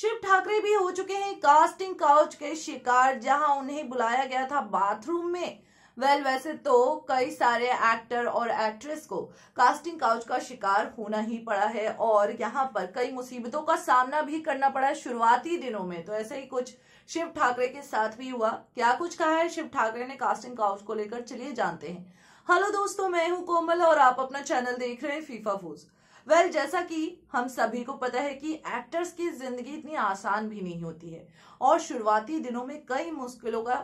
शिव ठाकरे भी हो चुके हैं कास्टिंग काउच के शिकार जहां उन्हें बुलाया गया था बाथरूम में वेल well, वैसे तो कई सारे एक्टर और एक्ट्रेस को कास्टिंग काउच का शिकार होना ही पड़ा है और यहाँ पर कई मुसीबतों का सामना भी करना पड़ा है शुरुआती दिनों में तो ऐसे ही कुछ शिव ठाकरे के साथ भी हुआ क्या कुछ कहा है शिव ठाकरे ने कास्टिंग काउच को लेकर चलिए जानते हैं हेलो दोस्तों मैं हूं कोमल और आप अपना चैनल देख रहे हैं फीफा फूज वेल well, जैसा कि हम सभी को पता है कि एक्टर्स की जिंदगी इतनी आसान भी नहीं होती है और शुरुआती दिनों में कई मुश्किलों का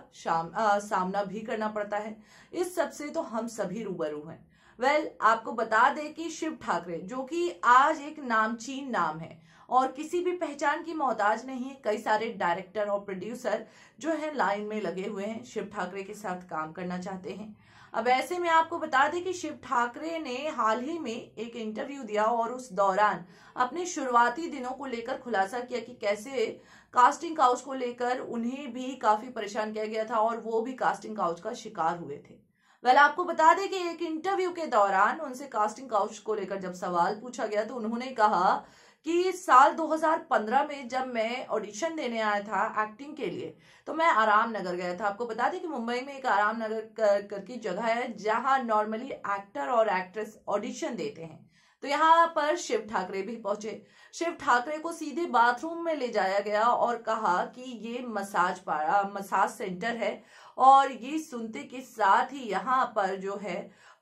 आ, सामना भी करना पड़ता है इस सब से तो हम सभी रूबरू हैं वेल well, आपको बता दें कि शिव ठाकरे जो कि आज एक नामचीन नाम है और किसी भी पहचान की मोहताज नहीं है कई सारे डायरेक्टर और प्रोड्यूसर जो है लाइन में लगे हुए हैं शिव ठाकरे के साथ काम करना चाहते हैं अब ऐसे में आपको बता दें कि शिव ठाकरे ने हाल ही में एक इंटरव्यू दिया और उस दौरान अपने शुरुआती दिनों को लेकर खुलासा किया कि कैसे कास्टिंग काउच को लेकर उन्हें भी काफी परेशान किया गया था और वो भी कास्टिंग काउच का शिकार हुए थे वेल आपको बता दें कि एक इंटरव्यू के दौरान उनसे कास्टिंग काउच को लेकर जब सवाल पूछा गया तो उन्होंने कहा कि साल 2015 में जब मैं ऑडिशन देने आया था एक्टिंग के लिए तो मैं आराम नगर गया था आपको बता दें कि मुंबई में एक आराम नगर कर, कर की जगह है जहां नॉर्मली एक्टर और एक्ट्रेस ऑडिशन देते हैं तो यहाँ पर शिव ठाकरे भी पहुंचे शिव ठाकरे को सीधे बाथरूम में ले जाया गया और कहा कि ये मसाज पारा मसाज सेंटर है और ये सुनते के साथ ही यहाँ पर जो है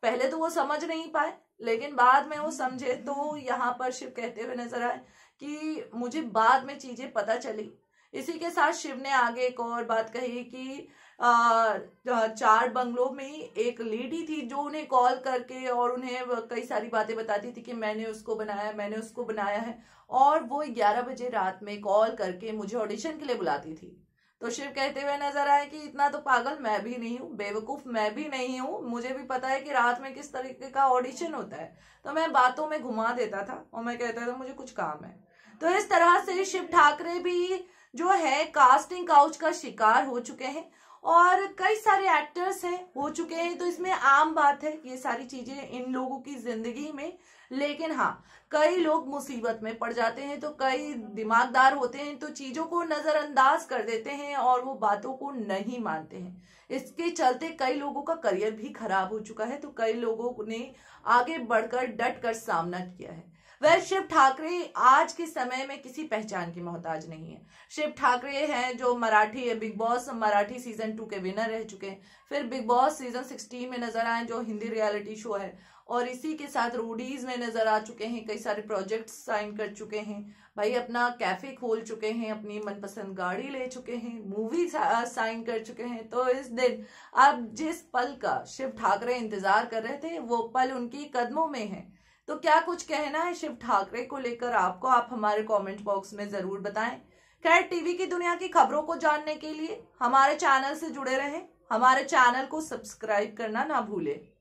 पहले तो वो समझ नहीं पाए लेकिन बाद में वो समझे तो यहाँ पर शिव कहते हुए नजर आए कि मुझे बाद में चीजें पता चली इसी के साथ शिव ने आगे एक और बात कही कि आ, चार बंगलों में एक लेडी थी जो उन्हें कॉल करके और उन्हें कई सारी बातें बताती थी कि मैंने उसको बनाया मैंने उसको बनाया है और वो 11 बजे रात में कॉल करके मुझे ऑडिशन के लिए बुलाती थी तो शिव कहते हुए नजर आए कि इतना तो पागल मैं भी नहीं हूँ बेवकूफ मैं भी नहीं हूँ मुझे भी पता है कि रात में किस तरीके का ऑडिशन होता है तो मैं बातों में घुमा देता था और मैं कहता था मुझे कुछ काम है तो इस तरह से शिव ठाकरे भी जो है कास्टिंग काउच का शिकार हो चुके हैं और कई सारे एक्टर्स हैं हो चुके हैं तो इसमें आम बात है ये सारी चीजें इन लोगों की जिंदगी में लेकिन हाँ कई लोग मुसीबत में पड़ जाते हैं तो कई दिमागदार होते हैं तो चीजों को नजरअंदाज कर देते हैं और वो बातों को नहीं मानते हैं इसके चलते कई लोगों का करियर भी खराब हो चुका है तो कई लोगों ने आगे बढ़कर डट कर सामना किया है वह शिव ठाकरे आज के समय में किसी पहचान की मोहताज नहीं है शिव ठाकरे हैं जो Marathi Bigg Boss Marathi season two के विनर रह चुके हैं फिर बिग बॉस सीजन सिक्सटीन में नजर आए जो हिंदी रियलिटी शो है और इसी के साथ रूडीज में नजर आ चुके हैं कई सारे प्रोजेक्ट्स साइन कर चुके हैं भाई अपना कैफे खोल चुके हैं अपनी मनपसंद गाड़ी ले चुके हैं मूवी साइन कर चुके हैं तो इस दिन अब जिस पल का शिव ठाकरे इंतजार कर रहे थे वो पल उनकी कदमों में है तो क्या कुछ कहना है शिव ठाकरे को लेकर आपको आप हमारे कमेंट बॉक्स में जरूर बताएं खैर टीवी की दुनिया की खबरों को जानने के लिए हमारे चैनल से जुड़े रहें हमारे चैनल को सब्सक्राइब करना ना भूलें